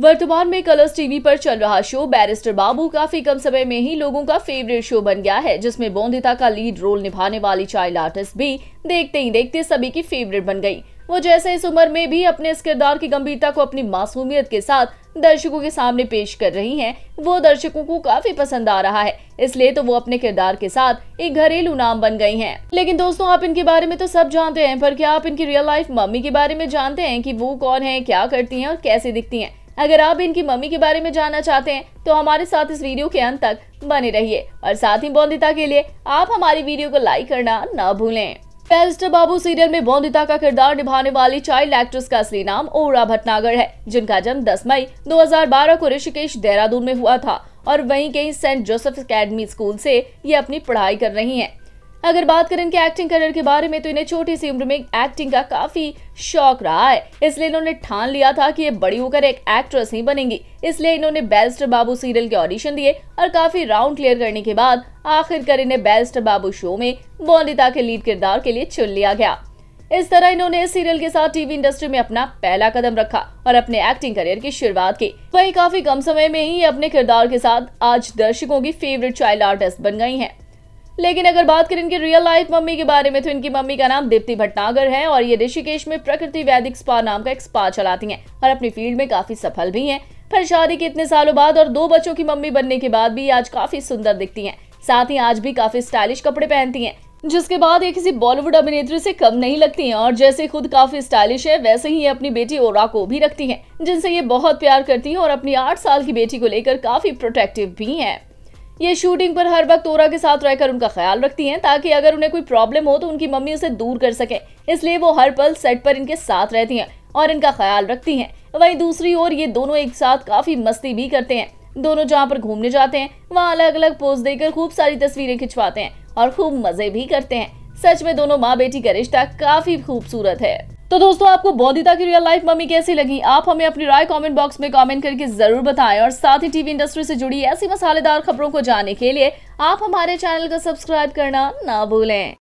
वर्तमान में Colors TV पर चल रहा शो बैरिस्टर बाबू काफी कम समय में ही लोगों का फेवरेट शो बन गया है जिसमें बोंदिता का लीड रोल निभाने वाली चाइल्ड आर्टिस्ट भी देखते ही देखते सभी की फेवरेट बन गई वो जैसे इस उम्र में भी अपने इस किरदार की गंभीरता को अपनी मासूमियत के साथ दर्शकों के सामने पेश कर रही हैं वो दर्शकों को काफी पसंद आ रहा है इसलिए तो वो अपने किरदार के साथ एक घरेलू नाम बन गई हैं लेकिन दोस्तों आप इनके बारे में तो सब जानते हैं पर क्या आप इनकी रियल लाइफ मम्मी के बारे में जानते हैं की वो कौन है क्या करती है और कैसे दिखती है अगर आप इनकी मम्मी के बारे में जानना चाहते हैं तो हमारे साथ इस वीडियो के अंत तक बने रहिए और साथ ही बोंदिता के लिए आप हमारी वीडियो को लाइक करना न भूलें बैरिस्टर बाबू सीरियल में बोंदिता का किरदार निभाने वाली चाइल्ड एक्ट्रेस का असली नाम ओरा भटनागर है जिनका जन्म दस मई दो को ऋषिकेश देहरादून में हुआ था और वहीं कहीं सेंट जोसेफ अकेडमी स्कूल से ये अपनी पढ़ाई कर रही हैं। अगर बात करें इनके एक्टिंग करियर के बारे में तो इन्हें छोटी सी उम्र में एक्टिंग का काफी शौक रहा है इसलिए इन्होंने ठान लिया था कि ये बड़ी होकर एक एक्ट्रेस ही बनेंगी इसलिए इन्होंने बैरिस्टर बाबू सीरियल के ऑडिशन दिए और काफी राउंड क्लियर करने के बाद आखिरकार इन्हें बैरिस्टर बाबू शो में बोनिता के लीड किरदार के लिए चुन लिया गया इस तरह इन्होंने इस सीरियल के साथ टीवी इंडस्ट्री में अपना पहला कदम रखा और अपने एक्टिंग करियर की शुरुआत की वहीं काफी कम समय में ही अपने किरदार के साथ आज दर्शकों की फेवरेट चाइल्ड आर्टिस्ट बन गई हैं। लेकिन अगर बात करें इनकी रियल लाइफ मम्मी के बारे में तो इनकी मम्मी का नाम दीप्ति भटनागर है और ये ऋषिकेश में प्रकृति वैदिक स्पा नाम का एक स्पा चलाती हैं और अपनी फील्ड में काफी सफल भी हैं पर शादी के इतने सालों बाद और दो बच्चों की मम्मी बनने के बाद भी आज काफी सुंदर दिखती है साथ ही आज भी काफी स्टाइलिश कपड़े पहनती है जिसके बाद ये किसी बॉलीवुड अभिनेत्री से कम नहीं लगती हैं और जैसे खुद काफी स्टाइलिश है वैसे ही ये अपनी बेटी ओरा को भी रखती हैं जिनसे ये बहुत प्यार करती हैं और अपनी आठ साल की बेटी को लेकर काफी प्रोटेक्टिव भी हैं ये शूटिंग पर हर वक्त ओरा के साथ रहकर उनका ख्याल रखती हैं ताकि अगर उन्हें कोई प्रॉब्लम हो तो उनकी मम्मी उसे दूर कर सके इसलिए वो हर पल सेट पर इनके साथ रहती हैं और इनका ख्याल रखती हैं वहीं दूसरी ओर ये दोनों एक साथ काफ़ी मस्ती भी करते हैं दोनों जहाँ पर घूमने जाते हैं वहाँ अलग अलग पोज देकर खूब सारी तस्वीरें खिंचवाते हैं और खूब मज़े भी करते हैं सच में दोनों माँ बेटी का रिश्ता काफ़ी खूबसूरत है तो दोस्तों आपको बोधिता की रियल लाइफ मम्मी कैसी लगी आप हमें अपनी राय कमेंट बॉक्स में कमेंट करके जरूर बताएं और साथ ही टीवी इंडस्ट्री से जुड़ी ऐसी मसालेदार खबरों को जानने के लिए आप हमारे चैनल को सब्सक्राइब करना ना भूलें